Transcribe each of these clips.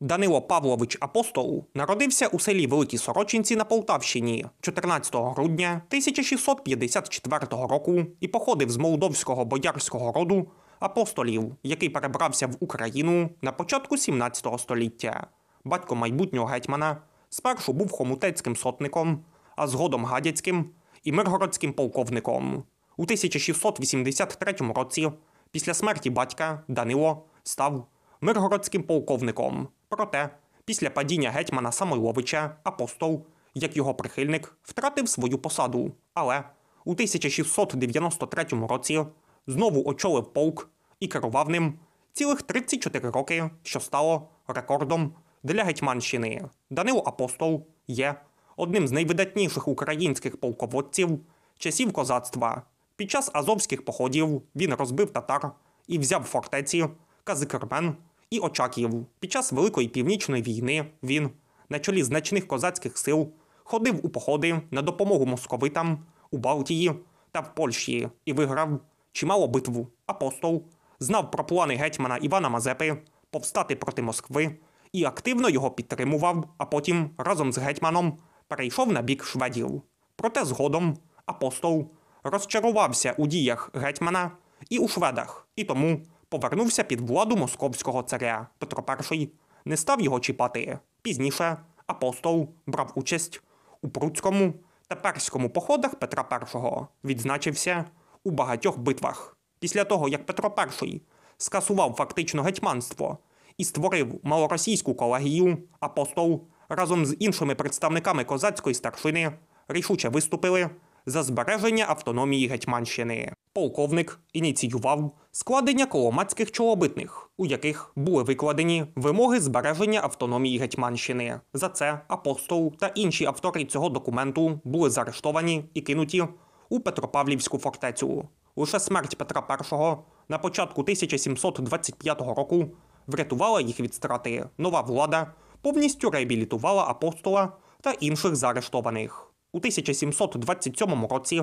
Данило Павлович Апостол народився у селі Великій Сорочинці на Полтавщині 14 грудня 1654 року і походив з молдовського боярського роду апостолів, який перебрався в Україну на початку 17 століття. Батько майбутнього гетьмана спершу був хомутецьким сотником, а згодом гадяцьким і миргородським полковником. У 1683 році, після смерті батька, Данило став миргородським полковником. Проте, після падіння гетьмана Самойловича апостол, як його прихильник, втратив свою посаду. Але у 1693 році знову очолив полк і керував ним цілих 34 роки, що стало рекордом для Гетьманщини. Данило Апостол є одним з найвидатніших українських полководців часів козацтва. Під час азовських походів він розбив татар і взяв фортеці Казикермен і Очаків Під час Великої Північної війни він на чолі значних козацьких сил ходив у походи на допомогу московитам у Балтії та в Польщі і виграв чимало битву. Апостол знав про плани гетьмана Івана Мазепи повстати проти Москви і активно його підтримував, а потім разом з гетьманом перейшов на бік шведів. Проте згодом апостол розчарувався у діях гетьмана і у шведах, і тому повернувся під владу московського царя Петро І, не став його чіпати. Пізніше апостол брав участь у Пруцькому та Перському походах Петра І, відзначився у багатьох битвах. Після того, як Петро І скасував фактично гетьманство і створив малоросійську колегію, апостол разом з іншими представниками козацької старшини рішуче виступили за збереження автономії Гетьманщини. Полковник ініціював складення коломацьких чолобитних, у яких були викладені вимоги збереження автономії Гетьманщини. За це апостол та інші автори цього документу були заарештовані і кинуті у Петропавлівську фортецю. Лише смерть Петра І на початку 1725 року врятувала їх від страти. Нова влада повністю реабілітувала апостола та інших заарештованих. У 1727 році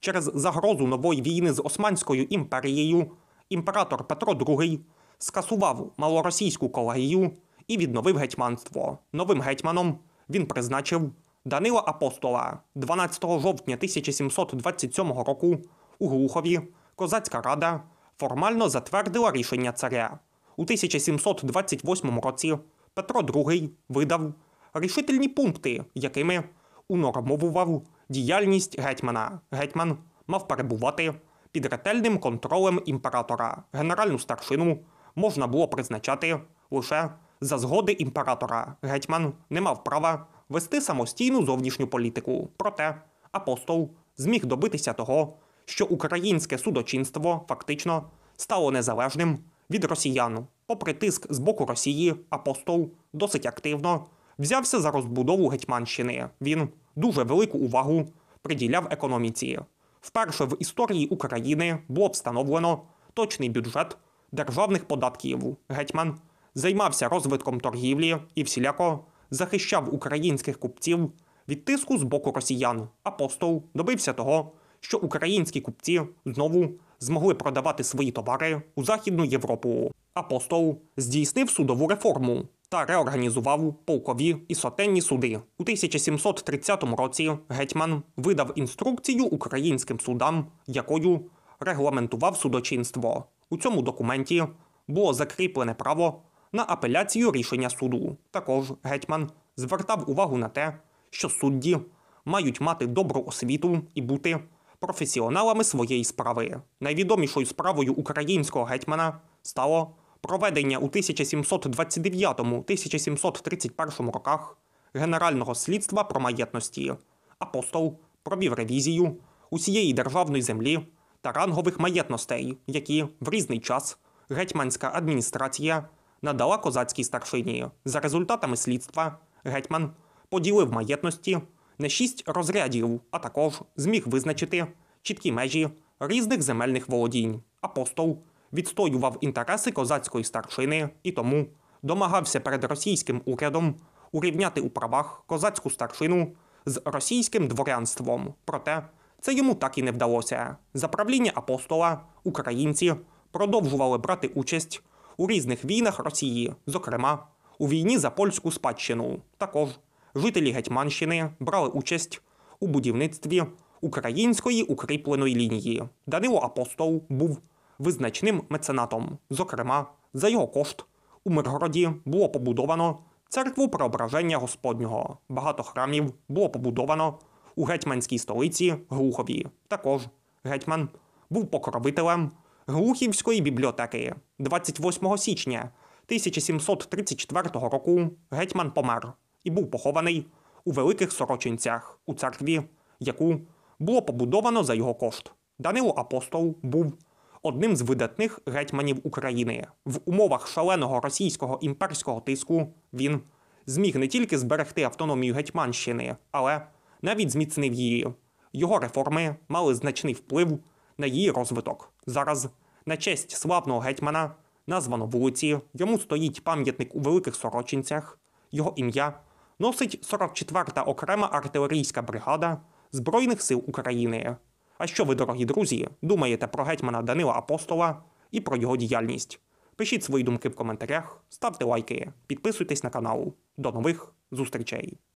через загрозу нової війни з Османською імперією імператор Петро II скасував малоросійську колегію і відновив гетьманство. Новим гетьманом він призначив Данила Апостола 12 жовтня 1727 року у Глухові козацька рада формально затвердила рішення царя. У 1728 році Петро II видав рішительні пункти, якими унормовував діяльність гетьмана. Гетьман мав перебувати під ретельним контролем імператора. Генеральну старшину можна було призначати лише за згоди імператора. Гетьман не мав права вести самостійну зовнішню політику. Проте апостол зміг добитися того, що українське судочинство фактично стало незалежним від росіян. Попри тиск з боку Росії, апостол досить активно взявся за розбудову Гетьманщини. Він дуже велику увагу приділяв економіці. Вперше в історії України було встановлено точний бюджет державних податків. Гетьман займався розвитком торгівлі і всіляко захищав українських купців від тиску з боку росіян. Апостол добився того, що українські купці знову змогли продавати свої товари у Західну Європу. Апостол здійснив судову реформу та реорганізував полкові і сотенні суди. У 1730 році гетьман видав інструкцію українським судам, якою регламентував судочинство. У цьому документі було закріплене право на апеляцію рішення суду. Також гетьман звертав увагу на те, що судді мають мати добру освіту і бути професіоналами своєї справи. Найвідомішою справою українського гетьмана стало проведення у 1729-1731 роках генерального слідства про маєтності. Апостол провів ревізію усієї державної землі та рангових маєтностей, які в різний час гетьманська адміністрація надала козацькій старшині. За результатами слідства гетьман поділив маєтності не шість розрядів, а також зміг визначити чіткі межі різних земельних володінь. Апостол відстоював інтереси козацької старшини і тому домагався перед російським урядом урівняти у правах козацьку старшину з російським дворянством. Проте це йому так і не вдалося. За правління апостола українці продовжували брати участь у різних війнах Росії, зокрема у війні за польську спадщину. Також жителі Гетьманщини брали участь у будівництві української укріпленої лінії. Данило Апостол був визначним меценатом. Зокрема, за його кошт у Миргороді було побудовано церкву Преображення Господнього. Багато храмів було побудовано у гетьманській столиці Глухові. Також гетьман був покровителем Глухівської бібліотеки 28 січня. 1734 року гетьман помер і був похований у великих сорочинцях у церкві, яку було побудовано за його кошт. Данило Апостол був одним з видатних гетьманів України. В умовах шаленого російського імперського тиску він зміг не тільки зберегти автономію Гетьманщини, але навіть зміцнив її. Його реформи мали значний вплив на її розвиток. Зараз на честь славного гетьмана названо вулиці, йому стоїть пам'ятник у великих сорочинцях, його ім'я носить 44-та окрема артилерійська бригада Збройних сил України. А що ви, дорогі друзі, думаєте про гетьмана Данила Апостола і про його діяльність? Пишіть свої думки в коментарях, ставте лайки, підписуйтесь на канал. До нових зустрічей!